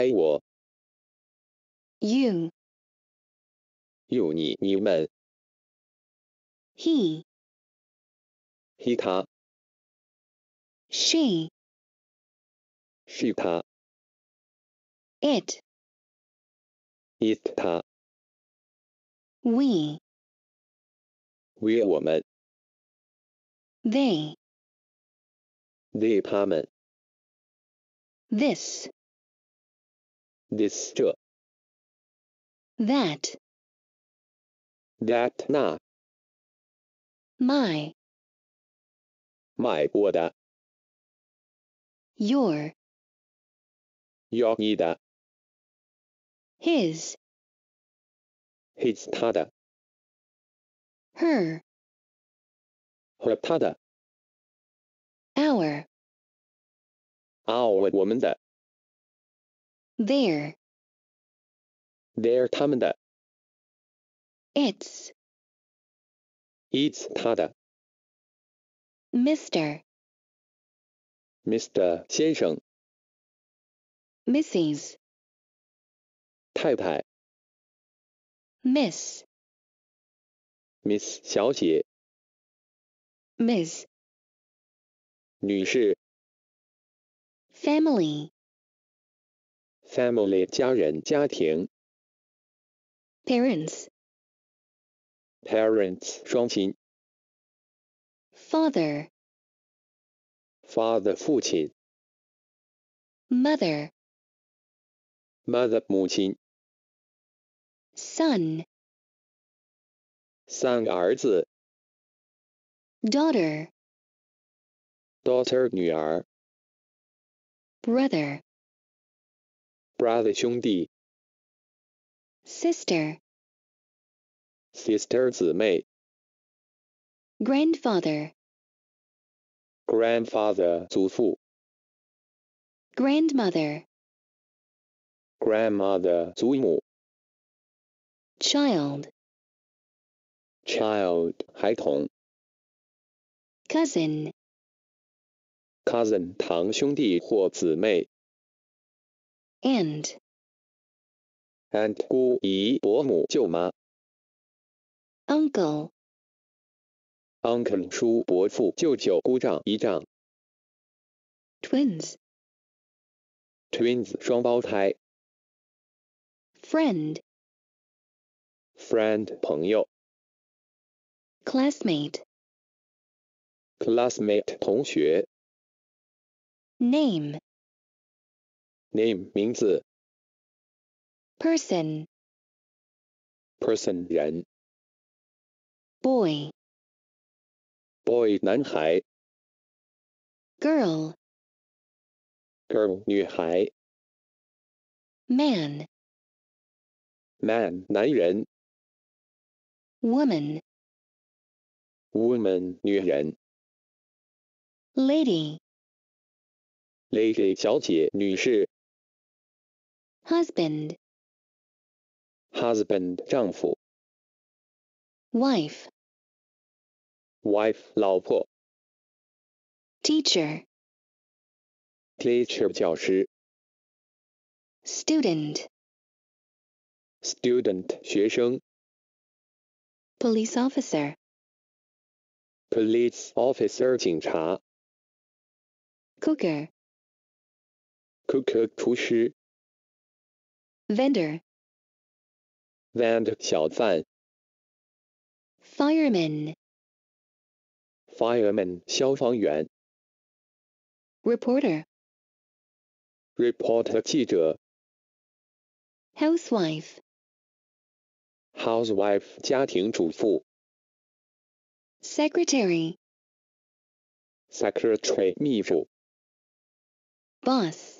You. 拍我。用用你你们。he he 他。she she 他。it it 他。we we 我们。they they 他们。this this to that that na. my 买我的 your 要你的 his his 他的 her her 他的 our our there. There 他们的。It's. It's 他的。Mr. Mr. 先生。Mrs. 太太。Miss. Miss 小姐。Ms. 女士。Family family 家人家庭 parents parents 双亲 father father mother mother son son daughter daughter brother brother 兄弟，sister sister 姊妹，grandfather grandfather 祖父，grandmother grandmother 祖母，child child 孩童，cousin cousin 堂兄弟或姊妹。and and 姑姨伯母舅妈 uncle uncle 叔伯父舅舅姑丈姨丈 twins twins 双胞胎 friend friend 朋友 classmate classmate 同学 name name 名字 person person boy boy girl girl man man woman woman lady lady 小姐女士 husband husband 丈夫 wife wife 老婆 teacher teacher 教师 student student 学生 police officer police officer 警察 cooker cooker 厨师 vendor, vend 小贩，fireman, fireman 消防员 reporter, report 记者 housewife, housewife 家庭主妇 secretary, secretary 秘书 boss.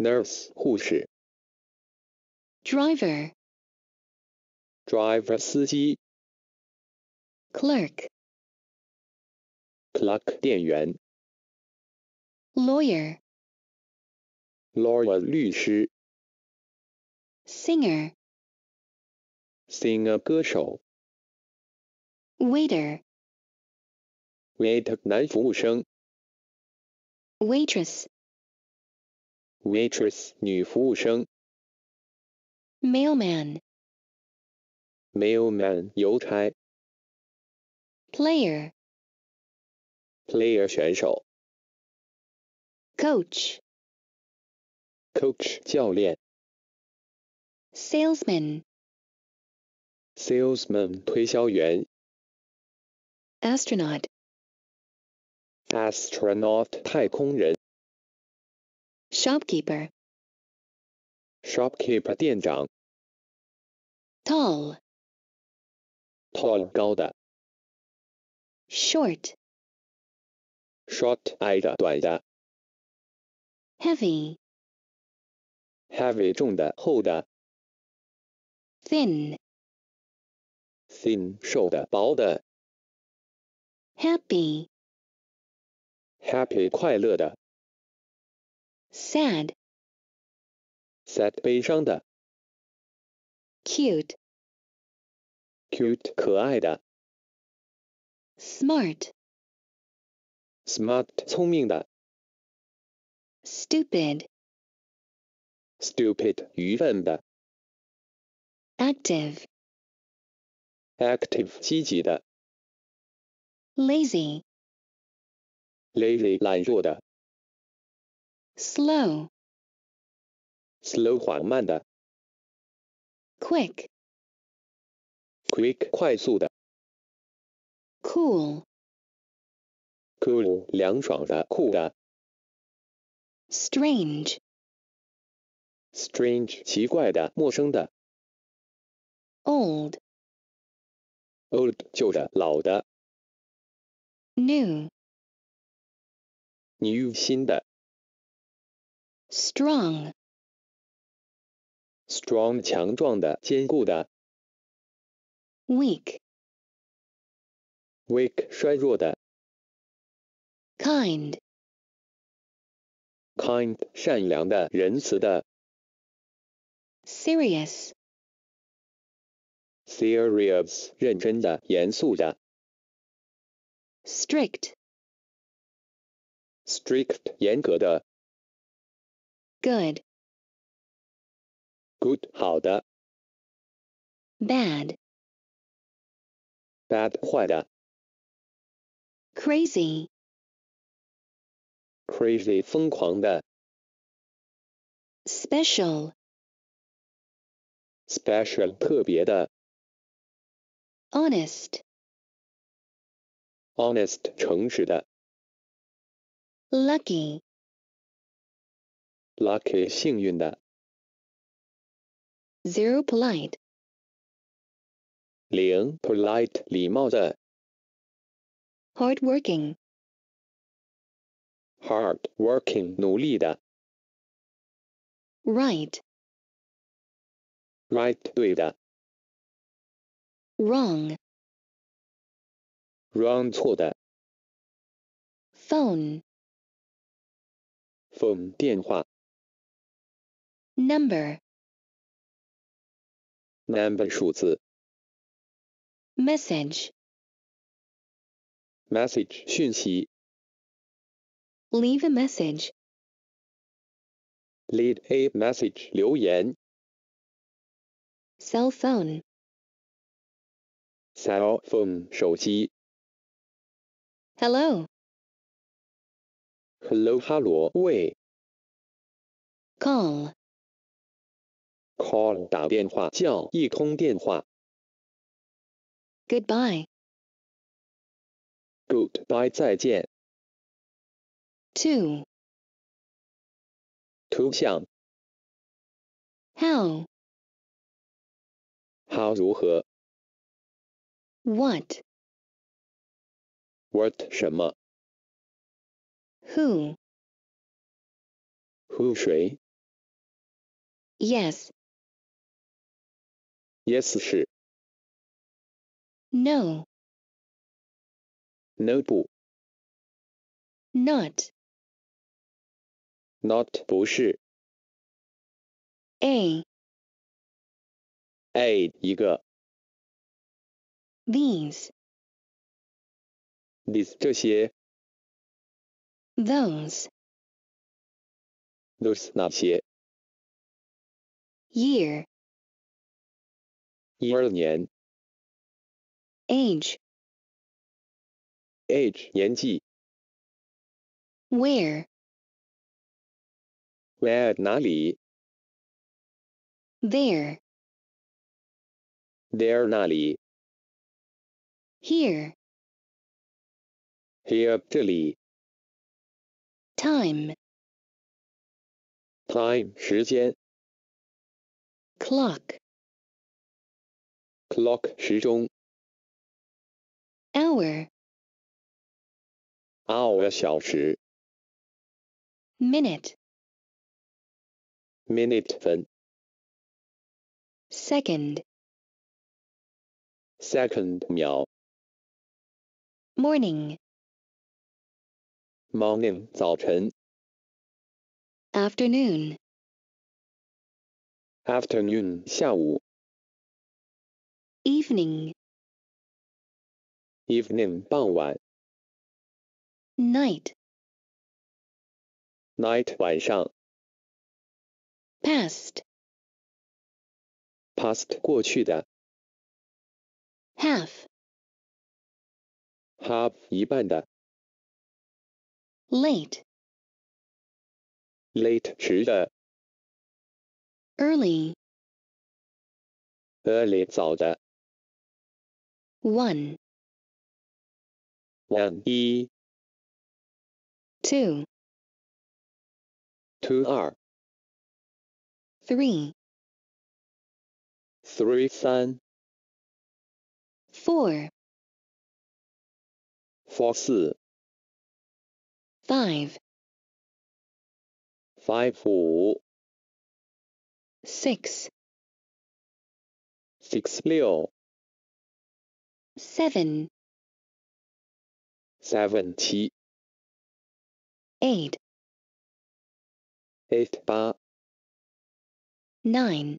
nurse 护士，driver driver 司机，clerk clerk 店员，lawyer lawyer 律师，singer singer 歌手，waiter waiter 男服务生，waitress waitress 女服务生，mailman mailman 邮差，player player 选手，coach coach 教练，salesman salesman 推销员，astronaut astronaut 太空人。shopkeeper shopkeeper 店长 tall tall 高的 short short 矮的短的 heavy heavy 重的厚的 thin thin 瘦的薄的 happy happy 快乐的 sad sad 悲伤的 cute cute 可爱的 smart smart 聪明的 stupid stupid 愚笨的 active active 积极的 lazy lazy 懒惰的 slow slow 缓慢的，quick quick 快速的，cool cool 凉爽的酷的，strange strange 奇怪的陌生的，old old 旧的老的，new new 新的。strong strong 强壮的、坚固的。weak weak 衰弱的。kind kind 善良的、仁慈的。serious serious 认真的、严肃的。strict strict 严格的。good, good 好的 bad, bad 坏的 crazy, crazy 疯狂的 special, special 特别的 honest, honest 诚实的 lucky, lucky 幸运的。Zero polite 零 polite 礼貌的。Hard working hard working 努力的。Right right 对的。Wrong wrong 错的。Phone phone 电话。number number 数字 message message 讯息 leave a message lead a message 留言 cell phone cell phone 手机 hello hello 哈罗喂 call call 打电话叫一通电话。Goodbye. Goodbye 再见。Two. 图像。How. How 如何？What. What 什么？Who. Who 谁？Yes. Yes 是 No No 不 Not Not 不是 A A 一个 These These 这些 Those Those 那些 Year 一二年。Age age age, where 哪里 there there 那里 here here 这里 time time 时间 clock clock 时钟 hour hour 小时 minute minute second second morning morning afternoon afternoon 下午 evening evening 傍晚 night night past past half half late late early early 早的 one. One Two. Two R. Three. Three Sun. Four. Four Si. Five. Five Fu. Six. Six Liu. Seven. Seven. seventy, eight, Eight. 八，nine,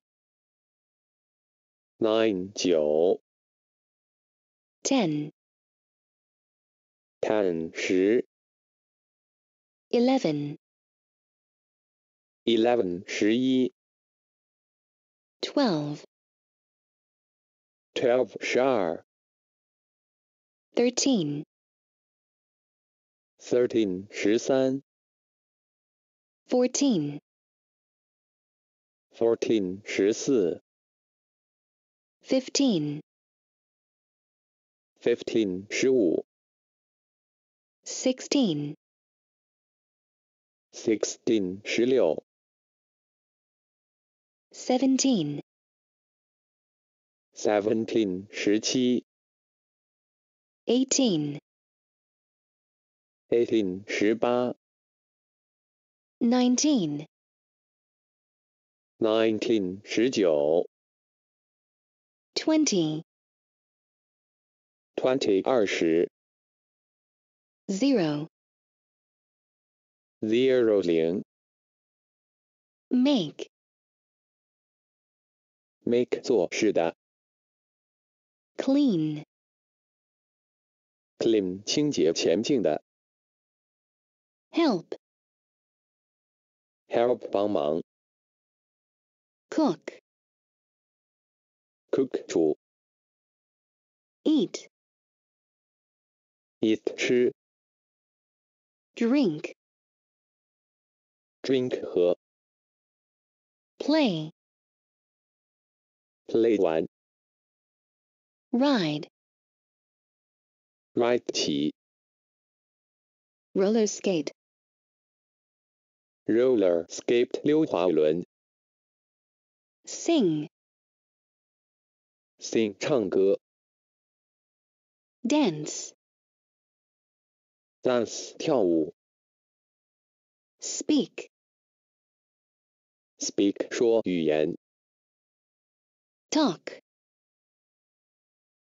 nine 九 Eleven 十 eleven, eleven Twelve. Twelve. 十二 thirteen. thirteen 十三 fourteen, fourteen 十四 fifteen, fifteen 十五 sixteen, sixteen 十六 seventeen, seventeen 十七 Eighteen. 十八 Nineteen. 十九 Twenty. 二十 Zero. 零 make, make 做是的 clean, clean 清洁前进的 help help cook cook eat eat drink drink play play ride mighty roller skate roller skate 溜滑轮 sing sing 唱歌 dance dance 跳舞 speak speak 说语言 talk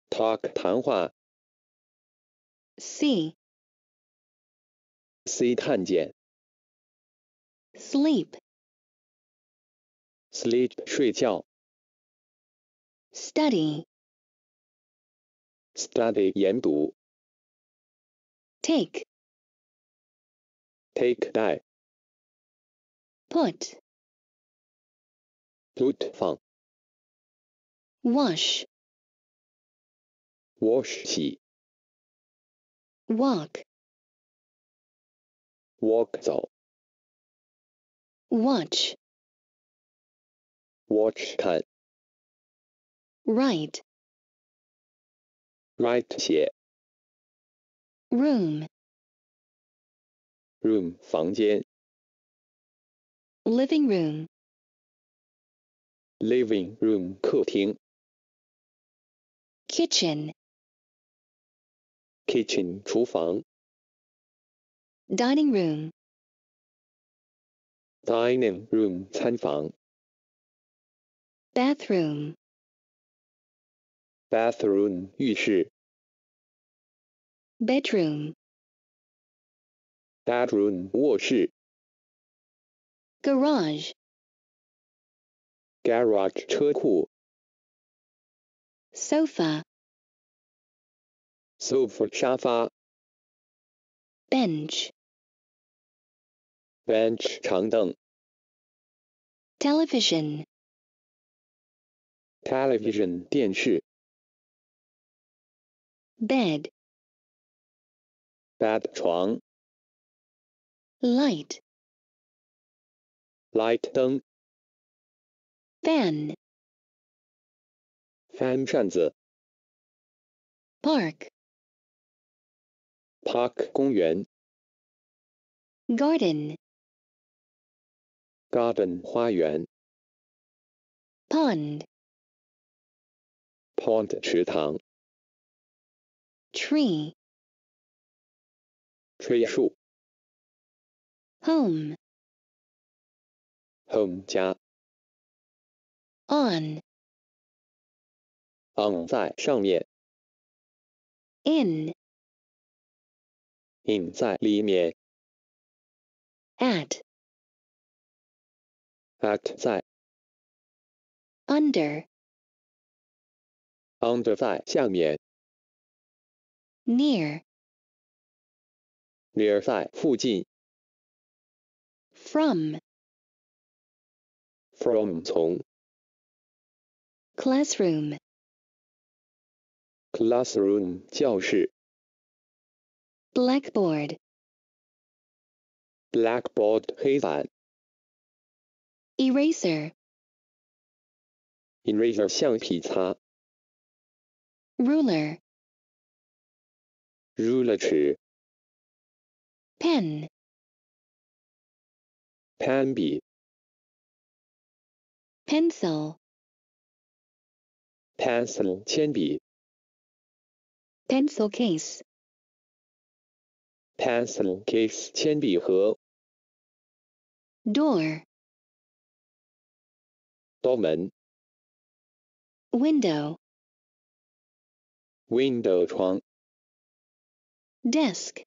talk 谈话 See. See. 看见. sleep, sleep 睡觉 study, study 研读 take, take 带 put, put 放 wash, wash 洗 walk walk 走 watch watch cut right right here room room 房间 living room living room 客厅 kitchen kitchen 厨房 dining room dining room 餐房 bathroom bathroom 浴室 bedroom bedroom 卧室 garage garage 车库 sofa Sofa, Sofa. Bench. Bench, 长凳. Television. Television, 电视. Bed. Bed, 床. Light. Light, 灯. Fan. Fan, 扇子. Park park 公园 garden garden 花园 pond pond 池塘 tree tree 树 home home 家 on on 在上面 in in act At under, under 在下面 near, near from, from classroom, classroom 教室 blackboard blackboard 黑板 eraser eraser 橡皮擦 ruler ruler pen pen pencil pencil pencil case pencil case 铅笔盒 door 多门 window window 窗 desk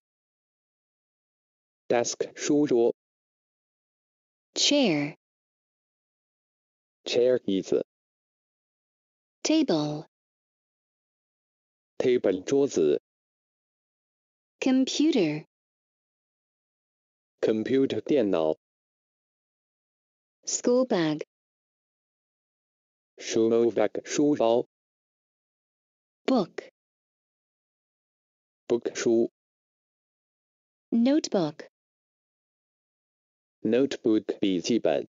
desk 书桌 chair chair 椅子 table table 桌子 computer computer 电脑 school bag school bag 书包 book book 书 notebook notebook 笔记本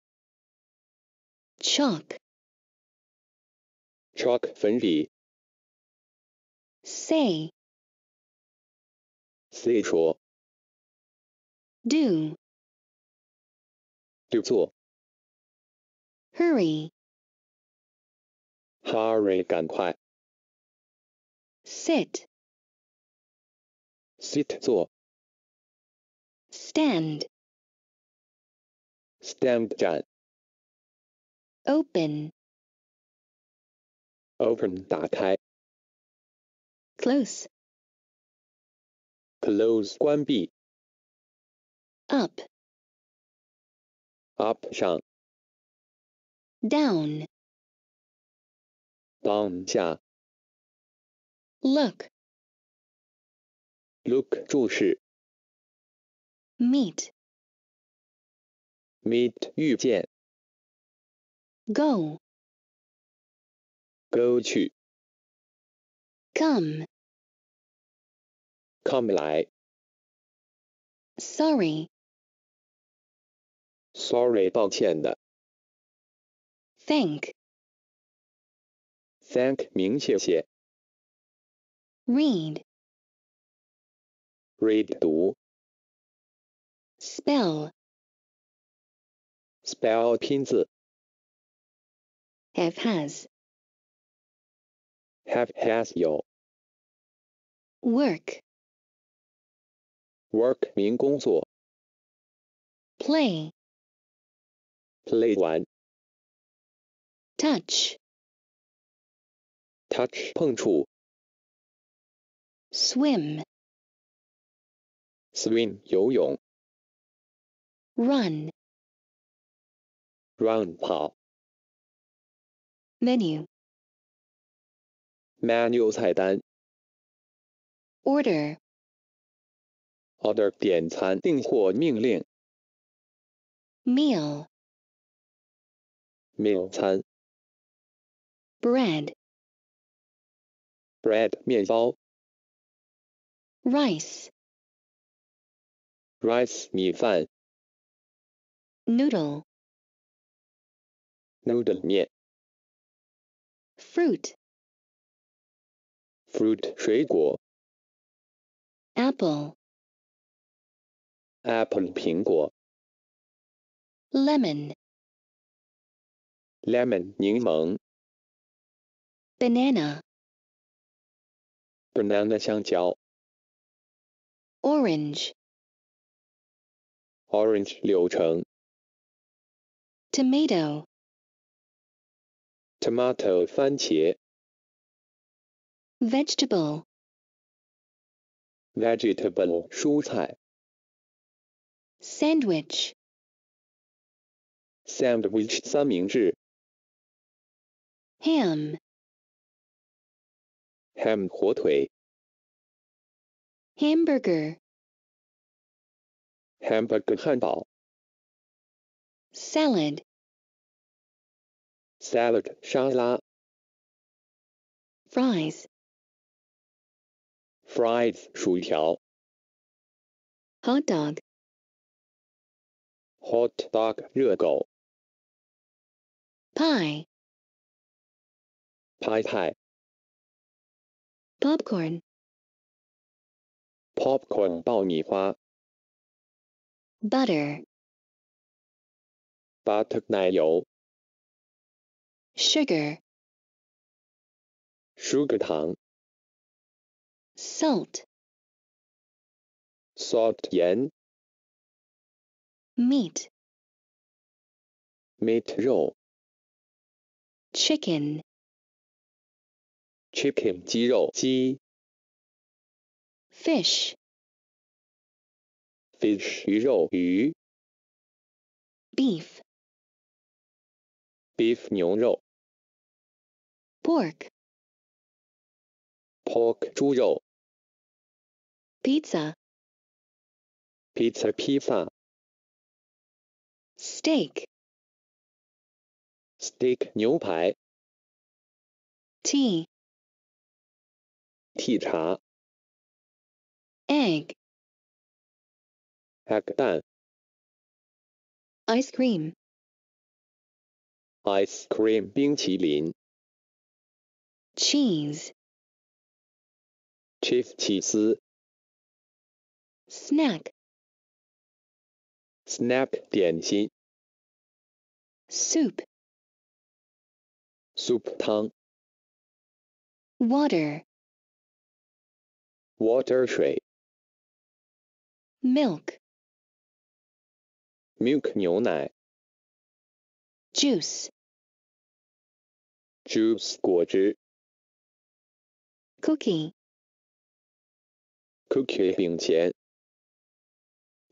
chalk chalk 粉笔 say Therefore. Do. Do 做。Hurry. Hurry 赶快。Sit. Sit 坐。Stand. Stand 站。Open. Open Close close 关闭 up up 上 down down 下 look look 注视 meet meet 遇见 go go 去 come come 来，sorry sorry 抱歉的，thank thank 明谢谢，read read 读，spell spell Have has have has Work work 名工作 play play 玩 touch touch swim swim 游泳 run run 跑 menu menu 菜单 order order 点餐订货命令 meal meal 餐 bread bread 面包 rice rice 米饭 noodle noodle 面 fruit fruit 水果 apple apple 苹果，lemon lemon 柠檬，banana banana 香蕉，orange orange 柳橙，tomato tomato 番茄，vegetable vegetable 蔬菜。sandwich sandwich 三明治 ham ham hamburger hamburger salad salad fries fries hot dog hot dog 热狗 pie 派派 popcorn popcorn 爆米花 butter butter 奶油 sugar sugar 糖 salt salt 盐 meat meat 肉 chicken chicken 鸡肉鸡 fish fish 鱼肉鱼 beef beef 牛肉 pork pork 猪肉 pizza pizza 披萨 steak steak 牛排 tea tea 茶 egg egg ice cream ice cream 冰淇淋 cheese cheese 起司 snack snack 点心 soup soup tang water water shui milk milk niu juice juice guo cookie cookie bing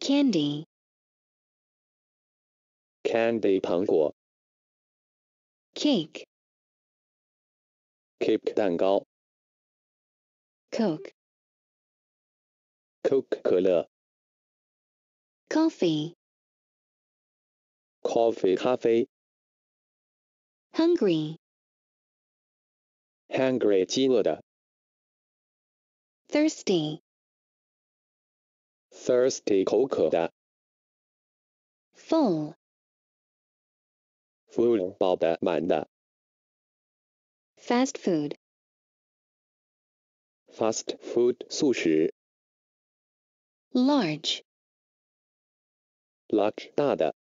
candy candy 糖果，cake cake 蛋糕，coke coke 可乐，coffee coffee 咖啡，hungry hungry 饥饿的，thirsty thirsty Full. Food 包的满的。Fast food. Fast food sushi Large 大的。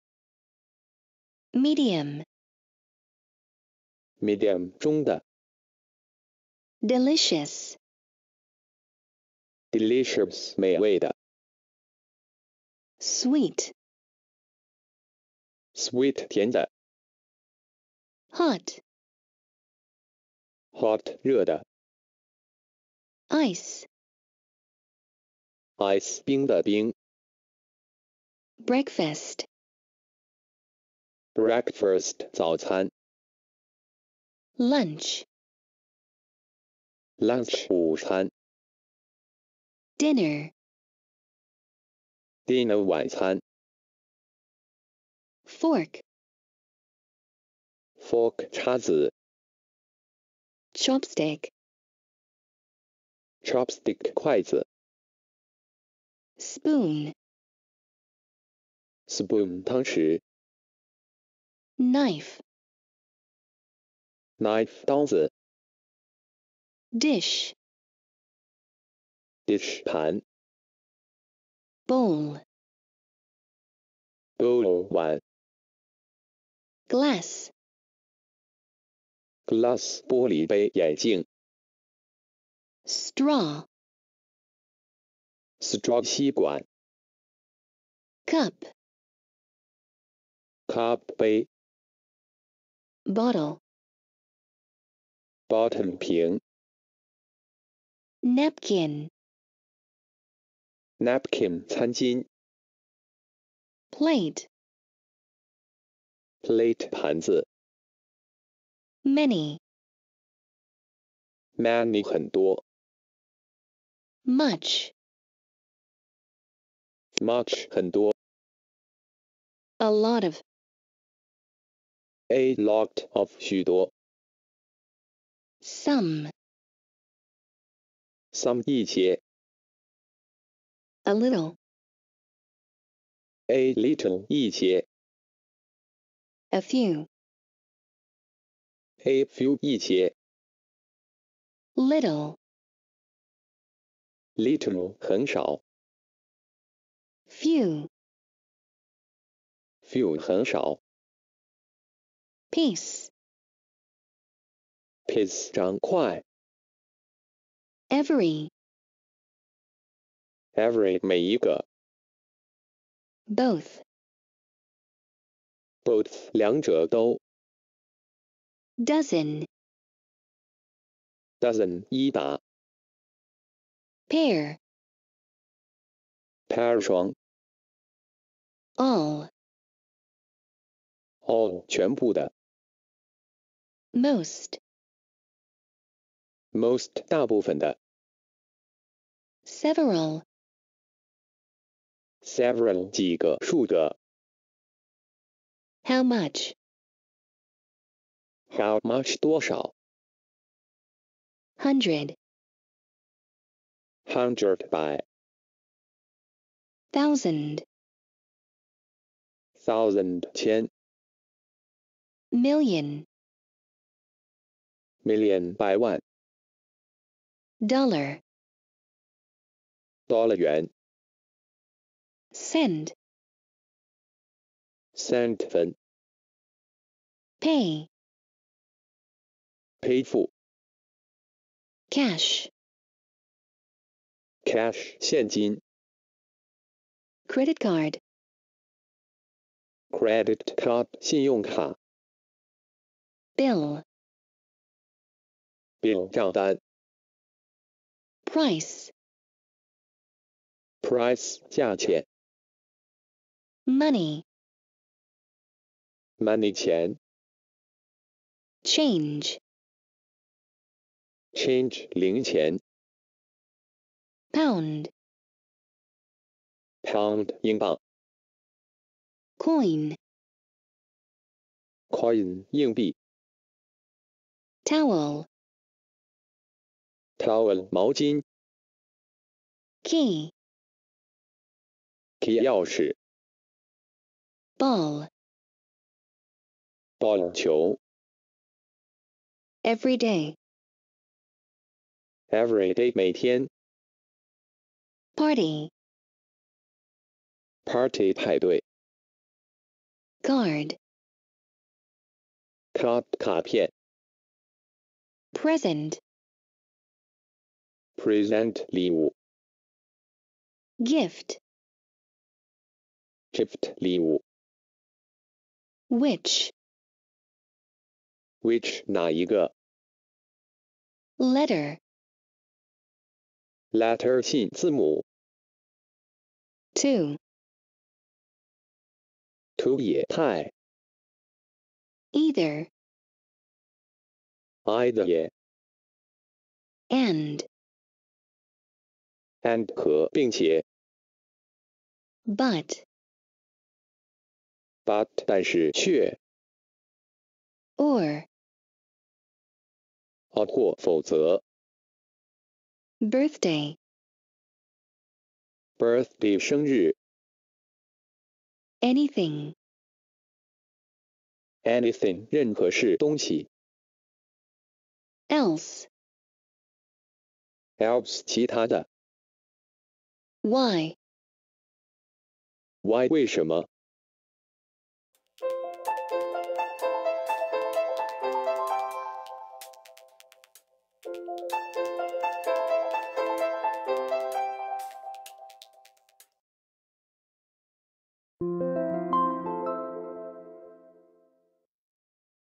Medium. Medium 中的。Delicious. Delicious 美味的。Sweet. Sweet 甜的。hot, hot 热的，ice, ice 冰的冰，breakfast, breakfast 早餐，lunch, lunch 午餐，dinner, dinner Fork fork 叉子 chopstick chopstick spoon spoon knife knife dish dish bowl bowl glass glass 玻璃杯眼镜。straw straw 吸管。cup cup 杯。bottle bottom 瓶。napkin napkin 餐巾。plate plate 盘子。many many 很多 much much 很多 a lot of a lot of 许多 some some 一些 a little a little 一些 a few a few little little few few piece piece every every both both 两者都 dozen dozen 一打 pair pair 床 all all 全部的 most most 大部分的 several several 几个数个 how much how much? 多少. Hundred. Hundred Hundred by Thousand Thousand 千 Million Million 百万 Dollar Dollar 元 Send Send 分 Pay paid for. cash, cash 现金 credit card, credit card 信用卡 bill, bill 账单 price, price 价钱 money, money 钱 change, change 零钱 pound pound coin coin towel towel key key ball ball every day Every day 每天 Party Party 派对 Card Card Present Present Gift Gift Which Which Letter letter 系字母 two 土野太 either either 也 and and 和并且 but but 但是却 or 或否则 birthday birthday 生日 anything anything 任何事东西 else else 其他的 why why 为什么